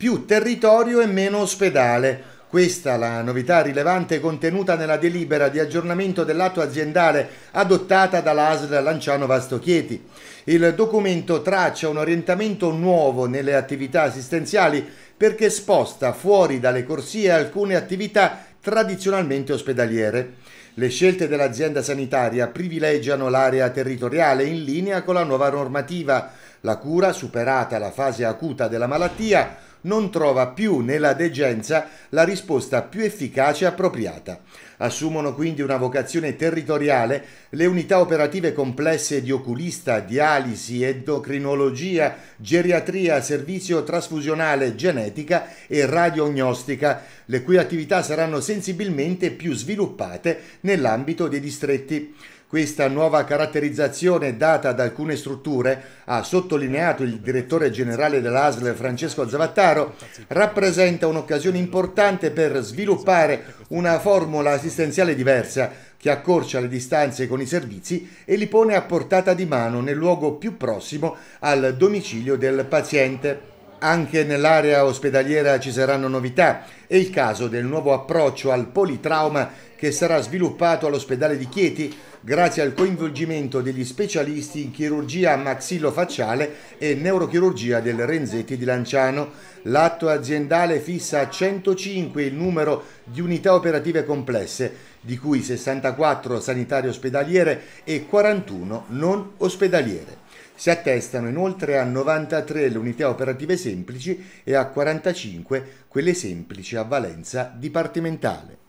più territorio e meno ospedale. Questa la novità rilevante contenuta nella delibera di aggiornamento dell'atto aziendale adottata dall'ASL Lanciano Vastochieti. Il documento traccia un orientamento nuovo nelle attività assistenziali perché sposta fuori dalle corsie alcune attività tradizionalmente ospedaliere. Le scelte dell'azienda sanitaria privilegiano l'area territoriale in linea con la nuova normativa. La cura, superata la fase acuta della malattia, non trova più nella degenza la risposta più efficace e appropriata. Assumono quindi una vocazione territoriale le unità operative complesse di oculista, dialisi, endocrinologia, geriatria, servizio trasfusionale, genetica e radiognostica, le cui attività saranno sensibilmente più sviluppate nell'ambito dei distretti. Questa nuova caratterizzazione data ad alcune strutture, ha sottolineato il direttore generale dell'ASL Francesco Zavattaro, rappresenta un'occasione importante per sviluppare una formula assistenziale diversa che accorcia le distanze con i servizi e li pone a portata di mano nel luogo più prossimo al domicilio del paziente. Anche nell'area ospedaliera ci saranno novità. È il caso del nuovo approccio al politrauma che sarà sviluppato all'ospedale di Chieti grazie al coinvolgimento degli specialisti in chirurgia maxillofacciale e neurochirurgia del Renzetti di Lanciano. L'atto aziendale fissa a 105 il numero di unità operative complesse, di cui 64 sanitarie ospedaliere e 41 non ospedaliere. Si attestano inoltre a 93 le unità operative semplici e a 45 quelle semplici a valenza dipartimentale.